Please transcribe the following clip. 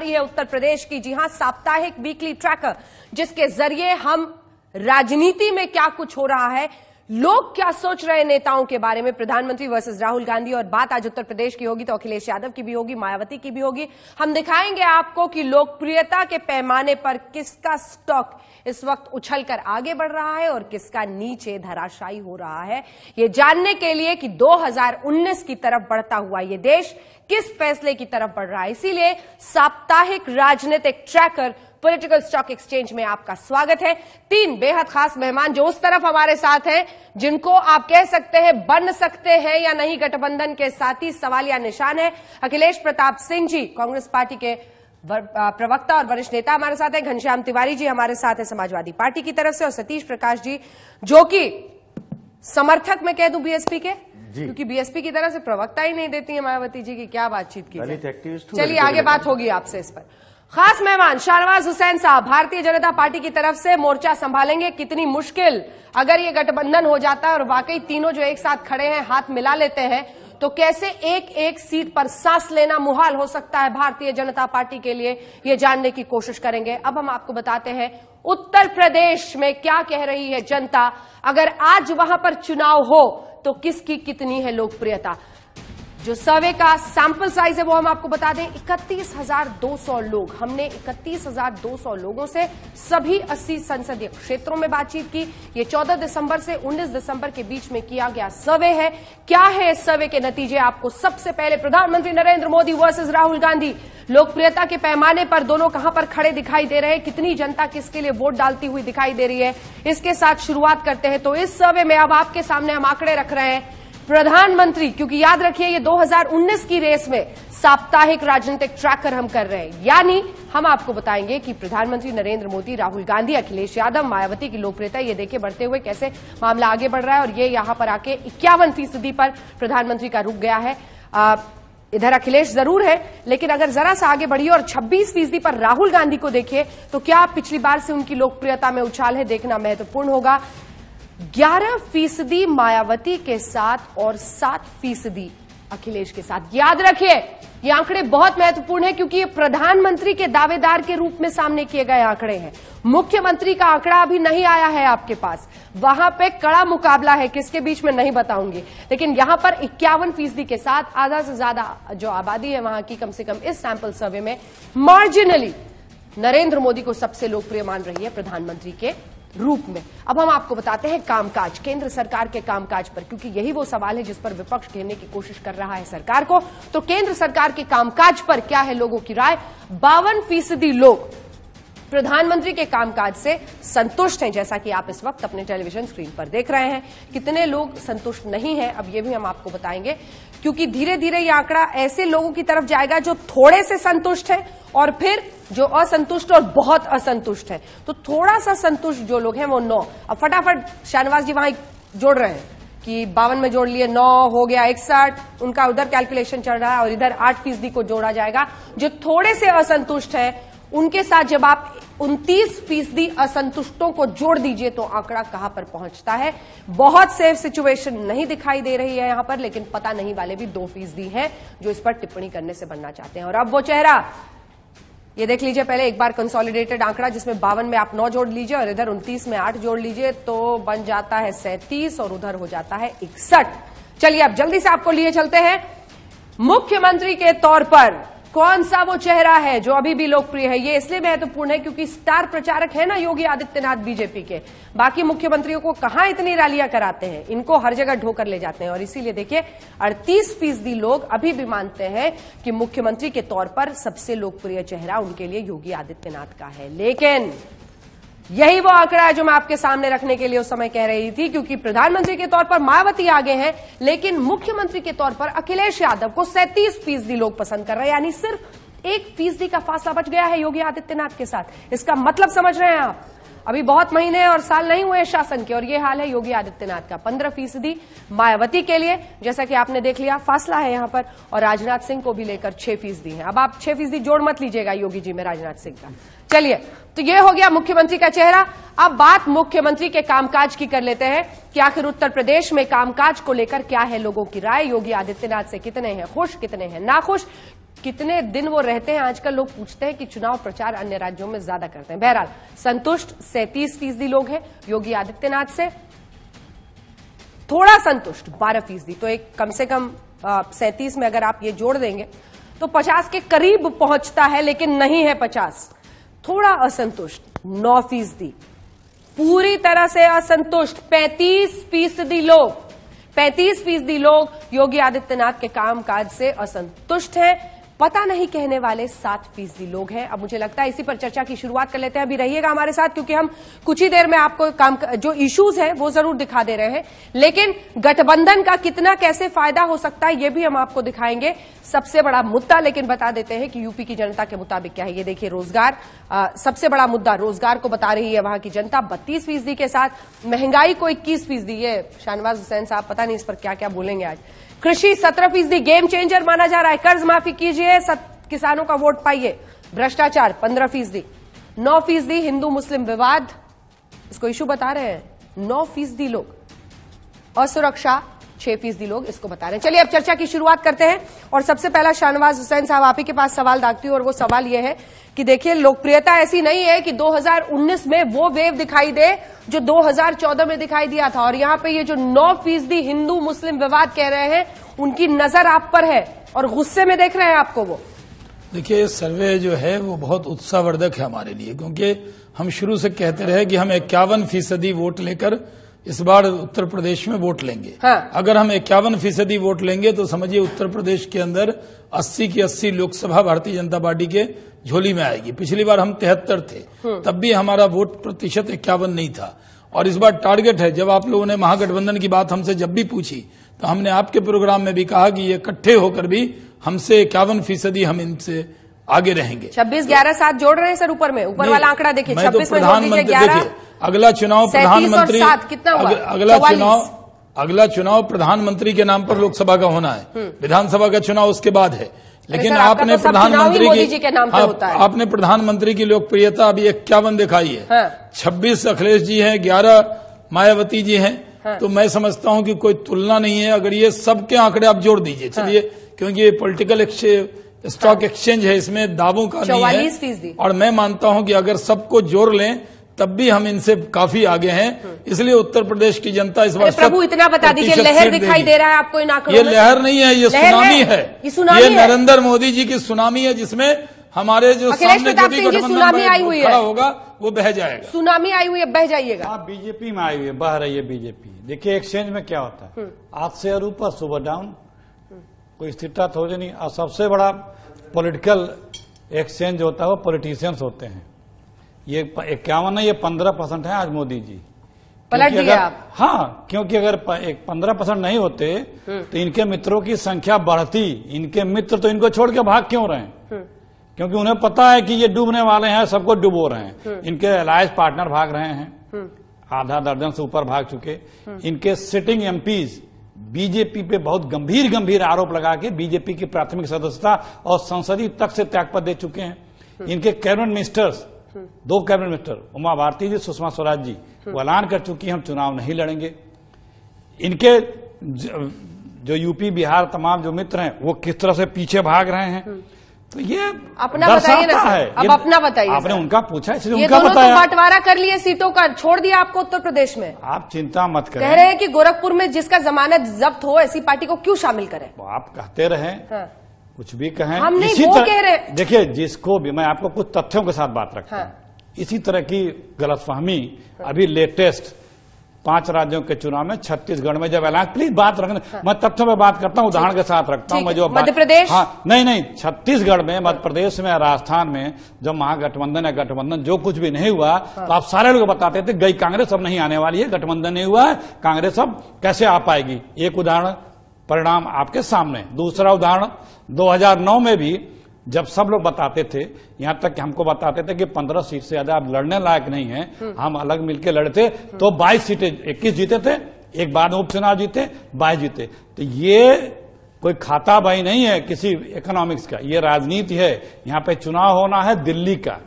रही है उत्तर प्रदेश की जी हां साप्ताहिक वीकली ट्रैकर जिसके जरिए हम राजनीति में क्या कुछ हो रहा है लोग क्या सोच रहे हैं नेताओं के बारे में प्रधानमंत्री वर्सेस राहुल गांधी और बात आज उत्तर प्रदेश की होगी तो अखिलेश यादव की भी होगी मायावती की भी होगी हम दिखाएंगे आपको कि लोकप्रियता के पैमाने पर किसका स्टॉक इस वक्त उछल कर आगे बढ़ रहा है और किसका नीचे धराशायी हो रहा है ये जानने के लिए कि 2019 की तरफ बढ़ता हुआ ये देश किस फैसले की तरफ बढ़ रहा है इसीलिए साप्ताहिक राजनीतिक ट्रैकर पॉलिटिकल स्टॉक एक्सचेंज में आपका स्वागत है तीन बेहद खास मेहमान जो उस तरफ हमारे साथ हैं जिनको आप कह सकते हैं बन सकते हैं या नहीं गठबंधन के साथ ही सवाल या निशान है अखिलेश प्रताप सिंह जी कांग्रेस पार्टी के प्रवक्ता और वरिष्ठ नेता हमारे साथ हैं घनश्याम तिवारी जी हमारे साथ हैं समाजवादी पार्टी की तरफ से और सतीश प्रकाश जी जो कि समर्थक मैं कह दूं बीएसपी के क्योंकि बीएसपी की तरफ से प्रवक्ता ही नहीं देती है मायावती जी की क्या बातचीत की चलिए आगे बात होगी आपसे इस पर खास मेहमान शाहनवाज हुसैन साहब भारतीय जनता पार्टी की तरफ से मोर्चा संभालेंगे कितनी मुश्किल अगर ये गठबंधन हो जाता है और वाकई तीनों जो एक साथ खड़े हैं हाथ मिला लेते हैं तो कैसे एक एक सीट पर सांस लेना मुहाल हो सकता है भारतीय जनता पार्टी के लिए ये जानने की कोशिश करेंगे अब हम आपको बताते हैं उत्तर प्रदेश में क्या कह रही है जनता अगर आज वहां पर चुनाव हो तो किसकी कितनी है लोकप्रियता जो सर्वे का सैंपल साइज है वो हम आपको बता दें 31,200 लोग हमने 31,200 लोगों से सभी 80 संसदीय क्षेत्रों में बातचीत की ये 14 दिसंबर से 19 दिसंबर के बीच में किया गया सर्वे है क्या है इस सर्वे के नतीजे आपको सबसे पहले प्रधानमंत्री नरेंद्र मोदी वर्सेज राहुल गांधी लोकप्रियता के पैमाने पर दोनों कहां पर खड़े दिखाई दे रहे हैं कितनी जनता किसके लिए वोट डालती हुई दिखाई दे रही है इसके साथ शुरुआत करते हैं तो इस सर्वे में अब आपके सामने हम आंकड़े रख रहे हैं प्रधानमंत्री क्योंकि याद रखिए ये 2019 की रेस में साप्ताहिक राजनीतिक ट्रैकर हम कर रहे हैं यानी हम आपको बताएंगे कि प्रधानमंत्री नरेंद्र मोदी राहुल गांधी अखिलेश यादव मायावती की लोकप्रियता ये देखे बढ़ते हुए कैसे मामला आगे बढ़ रहा है और ये यहां पर आके इक्यावन फीसदी पर प्रधानमंत्री का रुक गया है आ, इधर अखिलेश जरूर है लेकिन अगर जरा सा आगे बढ़िए और 26 फीसदी पर राहुल गांधी को देखिए तो क्या पिछली बार से उनकी लोकप्रियता में उछाल है देखना महत्वपूर्ण होगा 11 फीसदी मायावती के साथ और 7 फीसदी अखिलेश के साथ याद रखिए ये आंकड़े बहुत महत्वपूर्ण है क्योंकि ये प्रधानमंत्री के दावेदार के रूप में सामने किए गए आंकड़े हैं मुख्यमंत्री का आंकड़ा अभी नहीं आया है आपके पास वहां पे कड़ा मुकाबला है किसके बीच में नहीं बताऊंगी लेकिन यहां पर इक्यावन फीसदी के साथ आधा से ज्यादा जो आबादी है वहां की कम से कम इस सैंपल सर्वे में मार्जिनली नरेंद्र मोदी को सबसे लोकप्रिय मान रही है प्रधानमंत्री के रूप में अब हम आपको बताते हैं कामकाज केंद्र सरकार के कामकाज पर क्योंकि यही वो सवाल है जिस पर विपक्ष घेरने की कोशिश कर रहा है सरकार को तो केंद्र सरकार के कामकाज पर क्या है लोगों की राय बावन फीसदी लोग प्रधानमंत्री के कामकाज से संतुष्ट हैं जैसा कि आप इस वक्त अपने टेलीविजन स्क्रीन पर देख रहे हैं कितने लोग संतुष्ट नहीं हैं अब ये भी हम आपको बताएंगे क्योंकि धीरे धीरे ये आंकड़ा ऐसे लोगों की तरफ जाएगा जो थोड़े से संतुष्ट हैं और फिर जो असंतुष्ट और बहुत असंतुष्ट है तो थोड़ा सा संतुष्ट जो लोग हैं वो नौ अब फटाफट शाहनवाज जी वहां जोड़ रहे हैं कि बावन में जोड़ लिए नौ हो गया इकसठ उनका उधर कैलकुलेशन चल रहा है और इधर आठ फीसदी को जोड़ा जाएगा जो थोड़े से असंतुष्ट है उनके साथ जब आप उनतीस फीसदी असंतुष्टों को जोड़ दीजिए तो आंकड़ा कहां पर पहुंचता है बहुत सेफ सिचुएशन नहीं दिखाई दे रही है यहां पर लेकिन पता नहीं वाले भी दो फीसदी हैं जो इस पर टिप्पणी करने से बनना चाहते हैं और अब वो चेहरा ये देख लीजिए पहले एक बार कंसोलिडेटेड आंकड़ा जिसमें बावन में आप नौ जोड़ लीजिए और इधर उनतीस में आठ जोड़ लीजिए तो बन जाता है सैंतीस और उधर हो जाता है इकसठ चलिए अब जल्दी से आपको लिए चलते हैं मुख्यमंत्री के तौर पर कौन सा वो चेहरा है जो अभी भी लोकप्रिय है ये इसलिए महत्वपूर्ण है क्योंकि स्टार प्रचारक है ना योगी आदित्यनाथ बीजेपी के बाकी मुख्यमंत्रियों को कहां इतनी रैलियां कराते हैं इनको हर जगह ढोकर ले जाते हैं और इसीलिए देखिए अड़तीस फीसदी लोग अभी भी मानते हैं कि मुख्यमंत्री के तौर पर सबसे लोकप्रिय चेहरा उनके लिए योगी आदित्यनाथ का है लेकिन यही वो आंकड़ा है जो मैं आपके सामने रखने के लिए उस समय कह रही थी क्योंकि प्रधानमंत्री के तौर पर मायावती आगे हैं लेकिन मुख्यमंत्री के तौर पर अखिलेश यादव को सैंतीस फीसदी लोग पसंद कर रहे हैं यानी सिर्फ एक फीसदी का फासला बच गया है योगी आदित्यनाथ के साथ इसका मतलब समझ रहे हैं आप अभी बहुत महीने और साल नहीं हुए शासन के और ये हाल है योगी आदित्यनाथ का पंद्रह फीसदी मायावती के लिए जैसा कि आपने देख लिया फासला है यहां पर और राजनाथ सिंह को भी लेकर छह फीसदी है अब आप छह फीसदी जोड़ मत लीजिएगा योगी जी में राजनाथ सिंह का चलिए तो ये हो गया मुख्यमंत्री का चेहरा अब बात मुख्यमंत्री के कामकाज की कर लेते हैं कि आखिर उत्तर प्रदेश में कामकाज को लेकर क्या है लोगों की राय योगी आदित्यनाथ से कितने हैं खुश कितने हैं नाखुश कितने दिन वो रहते हैं आजकल लोग पूछते हैं कि चुनाव प्रचार अन्य राज्यों में ज्यादा करते हैं बहरहाल संतुष्ट सैंतीस फीसदी लोग हैं योगी आदित्यनाथ से थोड़ा संतुष्ट बारह फीसदी तो एक कम से कम सैंतीस में अगर आप ये जोड़ देंगे तो पचास के करीब पहुंचता है लेकिन नहीं है पचास थोड़ा असंतुष्ट नौ फीसदी पूरी तरह से असंतुष्ट पैंतीस फीसदी लोग पैंतीस फीसदी लोग योगी आदित्यनाथ के कामकाज से असंतुष्ट हैं पता नहीं कहने वाले सात फीसदी लोग हैं अब मुझे लगता है इसी पर चर्चा की शुरुआत कर लेते हैं अभी रहिएगा हमारे साथ क्योंकि हम कुछ ही देर में आपको काम जो इश्यूज हैं वो जरूर दिखा दे रहे हैं लेकिन गठबंधन का कितना कैसे फायदा हो सकता है ये भी हम आपको दिखाएंगे सबसे बड़ा मुद्दा लेकिन बता देते हैं कि यूपी की जनता के मुताबिक क्या है ये देखिए रोजगार आ, सबसे बड़ा मुद्दा रोजगार को बता रही है वहां की जनता बत्तीस फीसदी के साथ महंगाई को इक्कीस फीसदी ये शाहनवाज हुसैन साहब पता नहीं इस पर क्या क्या बोलेंगे आज कृषि सत्रह फीसदी गेम चेंजर माना जा रहा है कर्ज माफी कीजिए किसानों का वोट पाइए भ्रष्टाचार पंद्रह फीसदी नौ फीसदी हिंदू मुस्लिम विवाद इसको इश्यू बता रहे हैं नौ फीसदी लोग असुरक्षा छह फीसदी लोग इसको बता रहे हैं चलिए अब चर्चा की शुरुआत करते हैं और सबसे पहला शाहनवाज हुसैन साहब आप ही के पास सवाल दागती हूँ और वो सवाल ये है कि देखिए लोकप्रियता ऐसी नहीं है कि 2019 में वो वेव दिखाई दे जो 2014 में दिखाई दिया था और यहाँ पे ये जो नौ फीसदी हिंदू मुस्लिम विवाद कह रहे हैं उनकी नजर आप पर है और गुस्से में देख रहे हैं आपको वो देखिए सर्वे जो है वो बहुत उत्साहवर्धक है हमारे लिए क्योंकि हम शुरू से कहते रहे कि हम इक्यावन फीसदी वोट लेकर इस बार उत्तर प्रदेश में वोट लेंगे हाँ। अगर हम इक्यावन फीसदी वोट लेंगे तो समझिए उत्तर प्रदेश के अंदर 80 की 80 लोकसभा भारतीय जनता पार्टी के झोली में आएगी पिछली बार हम तिहत्तर थे हम्म। तब भी हमारा वोट प्रतिशत इक्यावन नहीं था और इस बार टारगेट है जब आप लोगों ने महागठबंधन की बात हमसे जब भी पूछी तो हमने आपके प्रोग्राम में भी कहा कि ये इकट्ठे होकर भी हमसे इक्यावन फीसदी हम इनसे आगे रहेंगे छब्बीस ग्यारह सात जोड़ रहे हैं सर ऊपर में ऊपर वाला आंकड़ा देखिए तो छब्बीस में जोड़ ग्यारह अगला चुनाव प्रधानमंत्री कितना हुआ? अग, अगला चुनाव अगला चुनाव प्रधानमंत्री के नाम पर लोकसभा का होना है हम्म। विधानसभा का चुनाव उसके बाद है लेकिन आपने तो प्रधानमंत्री की के नाम हाँ, आपने प्रधानमंत्री की लोकप्रियता अभी इक्यावन दिखाई है हाँ। छब्बीस अखिलेश जी हैं ग्यारह मायावती जी हैं हाँ। तो मैं समझता हूं कि कोई तुलना नहीं है अगर ये सबके आंकड़े आप जोड़ दीजिए चलिए क्योंकि ये पॉलिटिकल स्टॉक एक्सचेंज है इसमें दावों का नहीं है और मैं मानता हूं कि अगर सबको जोड़ लें तब भी हम इनसे काफी आगे हैं इसलिए उत्तर प्रदेश की जनता इस बार प्रभु इतना बता दीजिए लहर दिखाई दे रहा है आपको इन आंकड़ों ये लहर नहीं है ये सुनामी है ये नरेंद्र मोदी जी की सुनामी है जिसमें हमारे जो सामने जो सुनामी आई हुई है होगा वो बह जाएगा सुनामी आई हुई है बह जाइएगा आप बीजेपी में आई हुई है बह रही है बीजेपी देखिए एक्सचेंज में क्या होता है हम्म। आज से और ऊपर सुबह डाउन कोई स्थिरता थोड़ी तो नहीं और सबसे बड़ा पॉलिटिकल एक्सचेंज होता है वो पॉलिटिशियंस होते हैं ये इक्यावन है ये पंद्रह परसेंट है आज मोदी जी पलट दिए आप हाँ क्योंकि अगर पंद्रह परसेंट नहीं होते हम्म। तो इनके मित्रों की संख्या बढ़ती इनके मित्र तो इनको छोड़ के भाग क्यों रहे हम्म। क्योंकि उन्हें पता है कि ये डूबने वाले हैं सबको डूबो रहे हैं हम्म। इनके अलायस पार्टनर भाग रहे हैं आधा दर्जन से ऊपर भाग चुके इनके सिटिंग एम बीजेपी पे बहुत गंभीर गंभीर आरोप लगा के बीजेपी की प्राथमिक सदस्यता और संसदीय तक से त्यागपत दे चुके हैं इनके कैबिनेट मिनिस्टर्स दो कैबिनेट मिनिस्टर उमा भारती जी सुषमा स्वराज जी वो हम्म। ऐलान कर चुकी हम चुनाव नहीं लड़ेंगे इनके जो यूपी बिहार तमाम जो मित्र हैं वो किस तरह से पीछे भाग रहे हैं हम्म। तो ये अपना बताइए ना है अब अपना बताइए आपने उनका पूछा इसलिए उनका तो बताया तो बंटवारा कर लिए सीटों का छोड़ दिया आपको उत्तर प्रदेश में आप चिंता मत करें कह रहे हैं कि गोरखपुर में जिसका जमानत जब्त हो ऐसी पार्टी को क्यों शामिल करें आप कहते रहे हाँ। कुछ भी कहें हम नहीं इसी वो कह रहे देखिए जिसको भी मैं आपको कुछ तथ्यों के साथ बात रखता हाँ। इसी तरह की गलतफहमी हाँ। अभी लेटेस्ट पांच राज्यों के चुनाव में छत्तीसगढ़ में जब ऐलान प्लीज बात रखने हाँ। मैं तथ्यों में बात करता हूँ उदाहरण के साथ रखता हूँ मैं जो मध्य प्रदेश हाँ नहीं नहीं छत्तीसगढ़ में मध्य प्रदेश में राजस्थान में जब महागठबंधन या गठबंधन जो कुछ भी नहीं हुआ हाँ। तो आप सारे लोग बताते थे गई कांग्रेस अब नहीं आने वाली है गठबंधन नहीं हुआ कांग्रेस अब कैसे आ पाएगी एक उदाहरण परिणाम आपके सामने दूसरा उदाहरण 2009 में भी जब सब लोग बताते थे यहां तक कि हमको बताते थे कि 15 सीट से ज्यादा आप लड़ने लायक नहीं है हम्म। हम अलग मिलकर लड़ते तो 22 हम्म। सीटें 21 जीते थे एक बाद उपचुनाव जीते 22 जीते तो ये कोई खाता भाई नहीं है किसी इकोनॉमिक्स का ये राजनीति है यहाँ पे चुनाव होना है दिल्ली का